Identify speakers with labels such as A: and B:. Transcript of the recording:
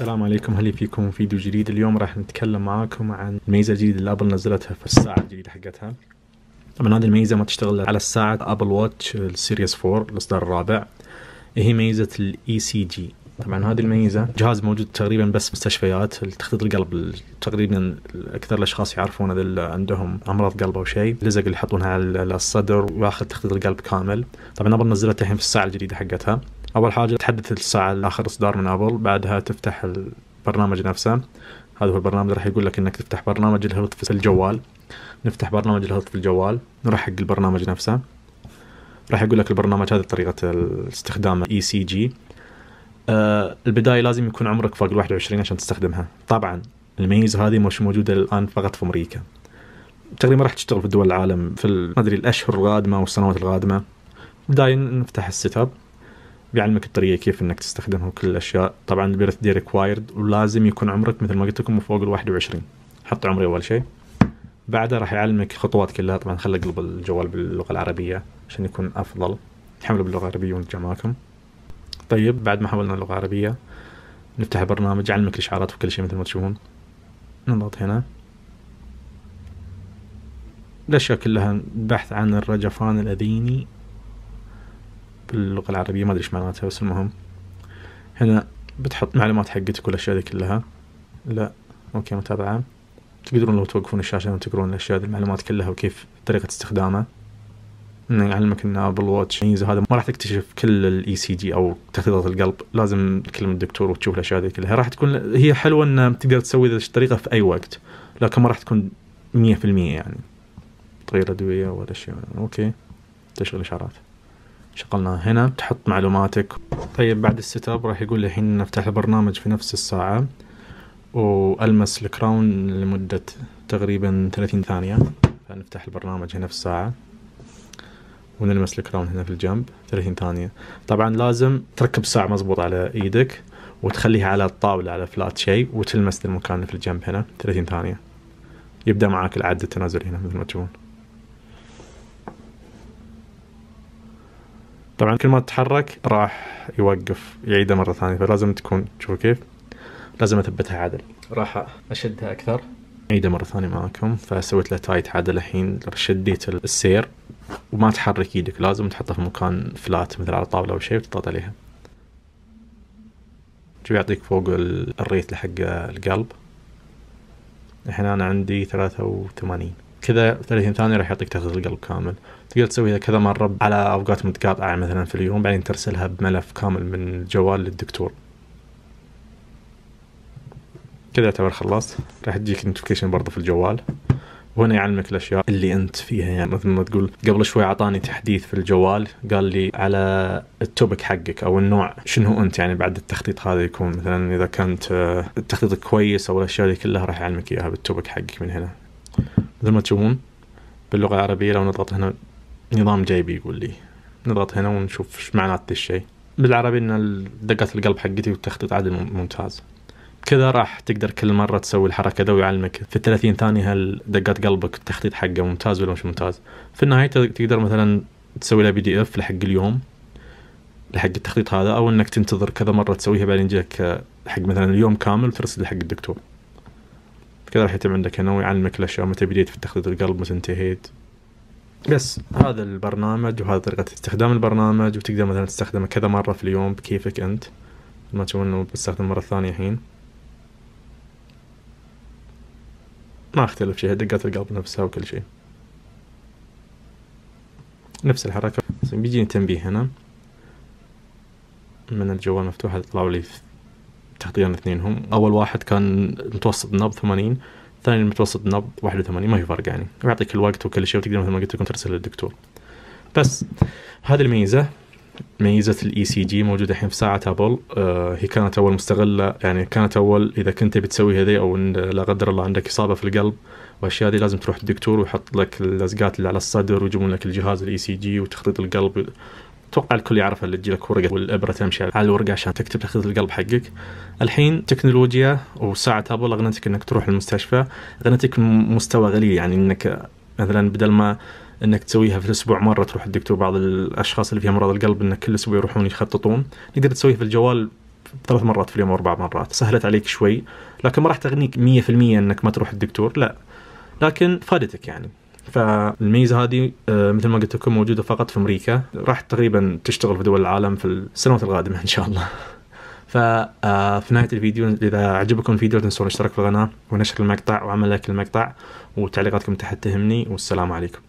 A: السلام عليكم هلا فيكم فيديو جديد اليوم راح نتكلم معاكم عن الميزه الجديده اللي ابل نزلتها في الساعه الجديده حقتها طبعا هذه الميزه ما تشتغل على الساعه ابل واتش السيريس 4 الاصدار الرابع هي ميزه الاي سي e جي طبعا هذه الميزه جهاز موجود تقريبا بس مستشفيات تخطيط القلب تقريبا اكثر الاشخاص يعرفون اللي عندهم امراض قلب او شيء لزق اللي يحطونها على الصدر واخذ تخطيط القلب كامل طبعا ابل نزلتها الحين في الساعه الجديده حقتها اول حاجه تحدث الساعه لاخر اصدار من ابل بعدها تفتح البرنامج نفسه هذا هو البرنامج راح يقول لك انك تفتح برنامج الهيلث في الجوال نفتح برنامج الهيلث في الجوال نروح حق البرنامج نفسه راح يقول لك البرنامج هذا طريقه الاستخدام اي سي جي البدايه لازم يكون عمرك فوق ال 21 عشان تستخدمها طبعا الميزه هذه مش موجوده الان فقط في امريكا تقريبا راح تشتغل في دول العالم في ما ادري الاشهر القادمه والسنوات القادمه بدايه نفتح السيت اب بيعلمك الطريقه كيف انك تستخدمها وكل الاشياء طبعا البيرث دي ريكوايرد ولازم يكون عمرك مثل ما قلت لكم فوق ال 21 حط عمري اول شيء بعدها راح يعلمك خطوات كلها طبعا خلي اقلب الجوال باللغه العربيه عشان يكون افضل تحمله باللغه العربيه وانت معاكم طيب بعد ما حولنا اللغه العربيه نفتح البرنامج يعلمك الاشعارات وكل شيء مثل ما تشوفون نضغط هنا الاشياء كلها بحث عن الرجفان الاذيني باللغة العربية ما أدري إيش معناتها بس المهم هنا بتحط معلومات حقتك والأشياء دي كلها لا أوكي متابعة تقدرون لو توقفون الشاشة وتقرون الأشياء دي المعلومات كلها وكيف طريقة استخدامه انه يعلمك ان ابل واتش ميزه هذا ما راح تكتشف كل الاي سي e جي او تخطيطات القلب لازم تكلم الدكتور وتشوف الاشياء دي كلها راح تكون هي حلوه ان تقدر تسوي ذي الطريقه في اي وقت لكن ما راح تكون 100% يعني تغيير ادويه ولا شيء اوكي تشغل اشعارات شغلناها هنا تحط معلوماتك طيب بعد السيت اب راح يقول لي الحين نفتح البرنامج في نفس الساعة والمس الكراون لمدة تقريبا 30 ثانية فنفتح البرنامج هنا في الساعة ونلمس الكراون هنا في الجنب 30 ثانية طبعا لازم تركب الساعة مظبوط على ايدك وتخليها على الطاولة على فلات شيء وتلمس المكان في الجنب هنا 30 ثانية يبدأ معاك العد التنازلي هنا مثل ما تشوفون طبعا كل ما تتحرك راح يوقف يعيده مره ثانيه فلازم تكون شوفوا كيف لازم اثبتها عدل راح اشدها اكثر عيده مره ثانيه معاكم فسويت له تايت عدل الحين شديت السير وما تحرك ايدك لازم تحطها في مكان فلات مثل على طاوله او شيء وتضغط عليها شوف يعطيك فوق الريت حق القلب الحين انا عندي ثلاثة وثمانين كذا 30 ثانيه راح يعطيك تغذيه القلب كامل تقدر تسويها كذا مره على اوقات متقاطعه مثلا في اليوم بعدين ترسلها بملف كامل من الجوال للدكتور كذا يعتبر خلصت راح تجيك نوتيفيكيشن برضه في الجوال وهنا يعلمك الاشياء اللي انت فيها يعني مثل ما تقول قبل شوي اعطاني تحديث في الجوال قال لي على التوبك حقك او النوع شنو انت يعني بعد التخطيط هذا يكون مثلا اذا كنت آه، تخطيطك كويس او الاشياء دي كلها راح يعلمك اياها بالتوبك حقك من هنا مثل ما تشوفون باللغة العربية لو نضغط هنا نظام جايبي يقول لي نضغط هنا ونشوف ايش معنات الشيء بالعربي ان دقة القلب حقتي والتخطيط عادل ممتاز كذا راح تقدر كل مرة تسوي الحركة ذا ويعلمك في 30 ثانية هل دقات قلبك التخطيط حقه ممتاز ولا مش ممتاز في النهاية تقدر مثلا تسوي له بي دي اف لحق اليوم لحق التخطيط هذا او انك تنتظر كذا مرة تسويها بعدين يجيك حق مثلا اليوم كامل وترسل حق الدكتور كذا راح يتم عندك هنا ويعلمك الاشياء متى بديت في تخطيط القلب متى انتهيت بس هذا البرنامج وهذا طريقة استخدام البرنامج وتقدر مثلا تستخدمه كذا مرة في اليوم بكيفك انت ما تشوف انه بستخدم مرة ثانية الحين ما اختلف شيء دقات القلب نفسها وكل شيء نفس الحركة بيجيني تنبيه هنا من الجوال مفتوح يطلعوا لي تحضيرنا اثنينهم اول واحد كان متوسط النبض 80 ثاني المتوسط النبض 81 ما في فرق يعني ويعطيك الوقت وكل شيء وتقدر مثل ما قلت لكم ترسل للدكتور بس هذه الميزه ميزه الاي سي e جي موجوده الحين في ساعه ابل آه هي كانت اول مستغله يعني كانت اول اذا كنت بتسوي هذي او لا قدر الله عندك اصابه في القلب والاشياء هذه لازم تروح الدكتور ويحط لك اللزقات اللي على الصدر ويجيبون لك الجهاز الاي سي e جي وتخطيط القلب اتوقع الكل يعرف اللي تجي لك ورقه والابره تمشي على الورقه عشان تكتب تاخذ القلب حقك. الحين تكنولوجيا وساعه ابل اغنتك انك تروح المستشفى، اغنتك مستوى غليل يعني انك مثلا بدل ما انك تسويها في الاسبوع مره تروح الدكتور بعض الاشخاص اللي فيها امراض القلب انك كل اسبوع يروحون يخططون، تقدر تسويها في الجوال ثلاث مرات في اليوم واربع مرات، سهلت عليك شوي، لكن ما راح تغنيك 100% انك ما تروح الدكتور، لا. لكن فادتك يعني. فالميزه هذه آه، مثل ما قلت لكم موجوده فقط في امريكا راح تقريبا تشتغل في دول العالم في السنوات القادمه ان شاء الله ففي آه، نهايه الفيديو اذا عجبكم الفيديو لا تنسون الاشتراك في القناه ونشر المقطع وعمل لايك للمقطع وتعليقاتكم تحت تهمني والسلام عليكم